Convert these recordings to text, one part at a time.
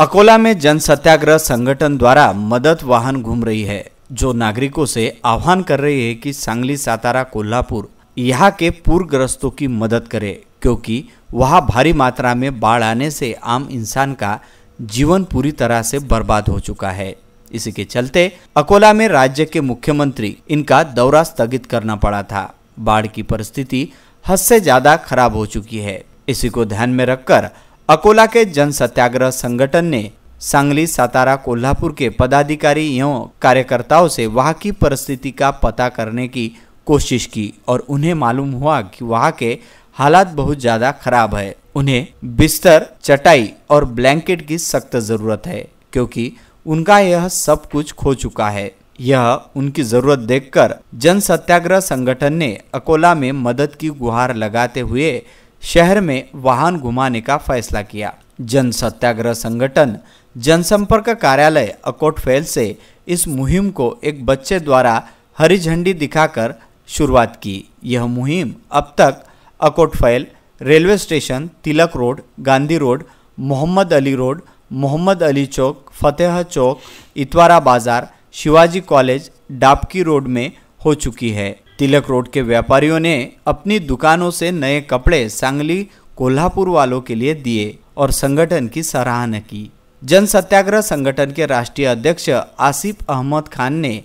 अकोला में जन सत्याग्रह संगठन द्वारा मदद वाहन घूम रही है जो नागरिकों से आह्वान कर रही है कि सांगली सातारा कोल्हापुर यहाँ के पूर्वग्रस्तों की मदद करे क्योंकि वहाँ भारी मात्रा में बाढ़ आने से आम इंसान का जीवन पूरी तरह से बर्बाद हो चुका है इसी के चलते अकोला में राज्य के मुख्यमंत्री इनका दौरा स्थगित करना पड़ा था बाढ़ की परिस्थिति हद से ज्यादा खराब हो चुकी है इसी को ध्यान में रखकर अकोला के जन सत्याग्रह संगठन ने सांगली सातारा कोल्हापुर के पदाधिकारी एवं कार्यकर्ताओं से वहाँ की परिस्थिति का पता करने की कोशिश की और उन्हें मालूम हुआ कि वहाँ के हालात बहुत ज़्यादा खराब है उन्हें बिस्तर चटाई और ब्लैंकेट की सख्त ज़रूरत है क्योंकि उनका यह सब कुछ खो चुका है यह उनकी ज़रूरत देखकर जन सत्याग्रह संगठन ने अकोला में मदद की गुहार लगाते हुए शहर में वाहन घुमाने का फैसला किया जन सत्याग्रह संगठन जनसंपर्क कार्यालय अकोट फेल से इस मुहिम को एक बच्चे द्वारा हरी झंडी दिखाकर शुरुआत की यह मुहिम अब तक Akot File railway station Tilak road Gandhi road Mohammad Ali road Mohammad Ali Chowk Fateh Chowk Itwara Bazaar Shivaji college डाबकी road में हो चुकी है तिलक रोड के व्यापारियों ने अपनी दुकानों से नए कपड़े सांगली कोल्हापुर वालों के लिए दिए और संगठन की सराहना की जन सत्याग्रह संगठन के राष्ट्रीय अध्यक्ष आसिफ अहमद खान ने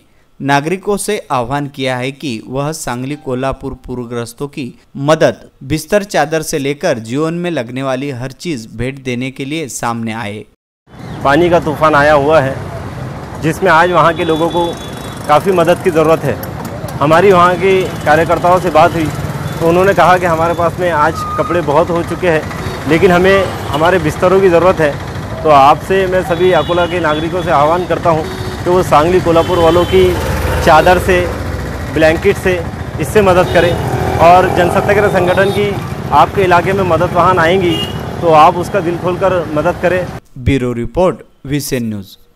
नागरिकों से आह्वान किया है कि वह सांगली कोल्हापुर पूर्वग्रस्तों की मदद बिस्तर चादर से लेकर जीवन में लगने वाली हर चीज़ भेंट देने के लिए सामने आए पानी का तूफान आया हुआ है जिसमें आज वहाँ के लोगों को काफ़ी मदद की ज़रूरत है हमारी वहाँ के कार्यकर्ताओं से बात हुई तो उन्होंने कहा कि हमारे पास में आज कपड़े बहुत हो चुके हैं लेकिन हमें हमारे बिस्तरों की ज़रूरत है तो आपसे मैं सभी अकोला के नागरिकों से आह्वान करता हूँ कि वो सांगली कोल्हापुर वालों की चादर से ब्लैंकेट से इससे मदद करें और जनसत्याग्रह संगठन की आपके इलाके में मदद वाहन आएंगी तो आप उसका दिल खोलकर मदद करें ब्यूरो रिपोर्ट वी न्यूज़